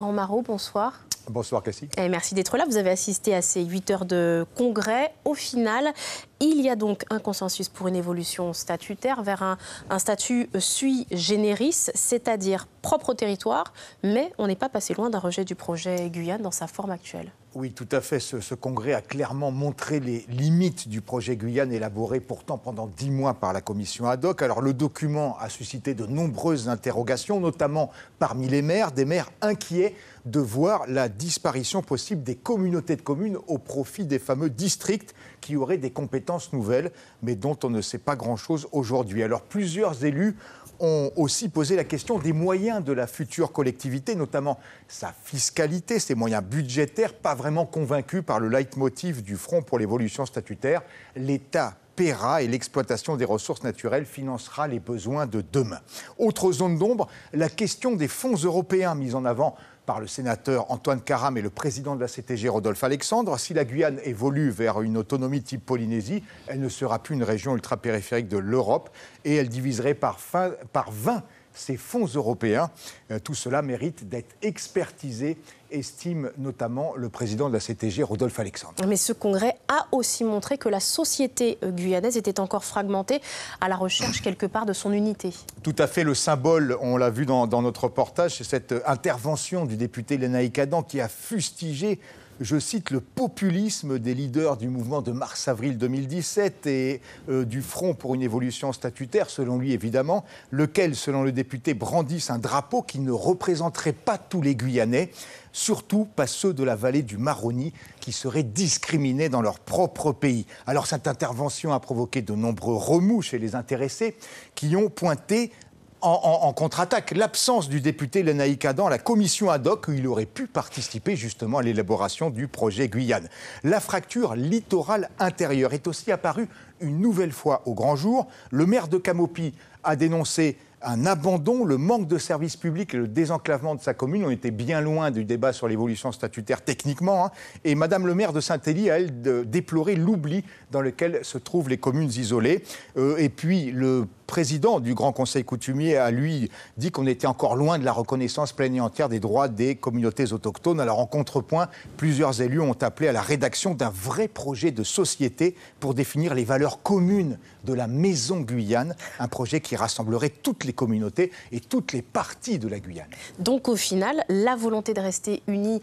En Marot, bonsoir. Bonsoir Cassie. merci d'être là. Vous avez assisté à ces 8 heures de congrès. Au final, il y a donc un consensus pour une évolution statutaire vers un, statut sui generis, c'est-à-dire propre au territoire, mais on n'est pas passé loin d'un rejet du projet Guyane dans sa forme actuelle. Oui, tout à fait. Ce, ce, congrès a clairement montré les limites du projet Guyane élaboré pourtant pendant dix mois par la commission ad hoc. Alors le document a suscité de nombreuses interrogations, notamment parmi les maires, des maires inquiets de voir la disparition possible des communautés de communes au profit des fameux districts qui auraient des compétences nouvelles, mais dont on ne sait pas grand-chose aujourd'hui. Alors plusieurs élus ont aussi posé la question des moyens de la future collectivité, notamment sa fiscalité, ses moyens budgétaires, pas vraiment convaincus par le leitmotiv du Front pour l'évolution statutaire. L'État paiera et l'exploitation des ressources naturelles financera les besoins de demain. Autre zone d'ombre, la question des fonds européens mis en avant par le sénateur Antoine Caram et le président de la CTG Rodolphe Alexandre, si la Guyane évolue vers une autonomie type Polynésie, elle ne sera plus une région ultra-périphérique de l'Europe et elle diviserait par, par 20 ces fonds européens. Euh, tout cela mérite d'être expertisé estime notamment le président de la CTG, Rodolphe Alexandre. Mais ce congrès a aussi montré que la société euh, guyanaise était encore fragmentée à la recherche quelque part de son unité. Tout à fait, le symbole, on l'a vu dans, notre reportage, c'est cette euh, intervention du député Lénaï Adam qui a fustigé je cite, le populisme des leaders du mouvement de mars-avril 2017 et euh, du Front pour une évolution statutaire, selon lui évidemment, lequel, selon le député, brandisse un drapeau qui ne représenterait pas tous les Guyanais, surtout pas ceux de la vallée du Maroni, qui seraient discriminés dans leur propre pays. Alors cette intervention a provoqué de nombreux remous chez les intéressés, qui ont pointé en, contre-attaque l'absence du député Lenaïk à la commission ad hoc où il aurait pu participer justement à l'élaboration du projet Guyane. La fracture littorale intérieure est aussi apparue une nouvelle fois au grand jour. Le maire de Camopi a dénoncé un abandon, le manque de services publics et le désenclavement de sa commune. On était bien loin du débat sur l'évolution statutaire techniquement. Hein. Et Madame le maire de Saint-Élie a, elle, déploré l'oubli dans lequel se trouvent les communes isolées. Euh, et puis, le président du Grand Conseil coutumier a, lui, dit qu'on était encore loin de la reconnaissance pleine et entière des droits des communautés autochtones. Alors, en contrepoint, plusieurs élus ont appelé à la rédaction d'un vrai projet de société pour définir les valeurs communes de la Maison Guyane, un projet qui rassemblerait toutes les communautés et toutes les parties de la Guyane. Donc, au final, la volonté de rester unie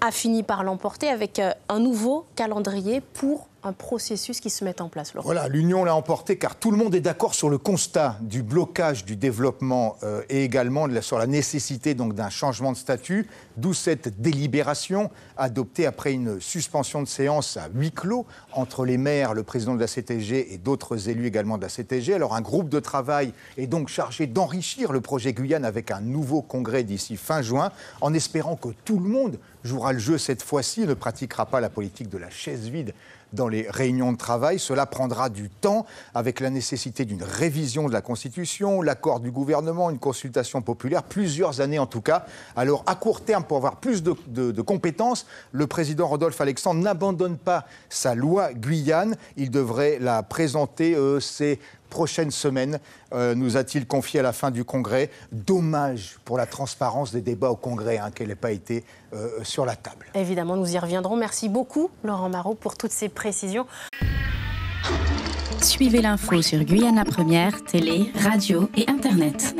a fini par l'emporter avec euh, un nouveau calendrier pour un processus qui se met en place. Voilà, l'Union l'a emporté car tout le monde est d'accord sur le constat du blocage du développement euh, et également sur la nécessité donc d'un changement de statut, d'où cette délibération adoptée après une suspension de séance à huis clos entre les maires, le président de la CTG et d'autres élus également de la CTG. Alors un groupe de travail est donc chargé d'enrichir le projet Guyane avec un nouveau congrès d'ici fin juin, en espérant que tout le monde jouera le jeu cette fois-ci, ne pratiquera pas la politique de la chaise vide dans les les réunions de travail. Cela prendra du temps avec la nécessité d'une révision de la Constitution, l'accord du gouvernement, une consultation populaire, plusieurs années en tout cas. Alors à court terme, pour avoir plus de, compétences, le président Rodolphe Alexandre n'abandonne pas sa loi Guyane. Il devrait la présenter, euh, c'est Prochaine semaine, euh, nous a-t-il confié à la fin du Congrès. Dommage pour la transparence des débats au Congrès hein, qu'elle n'ait pas été euh, sur la table. Évidemment, nous y reviendrons. Merci beaucoup, Laurent Marot, pour toutes ces précisions. Suivez l'info sur Guyana Première, télé, radio et Internet.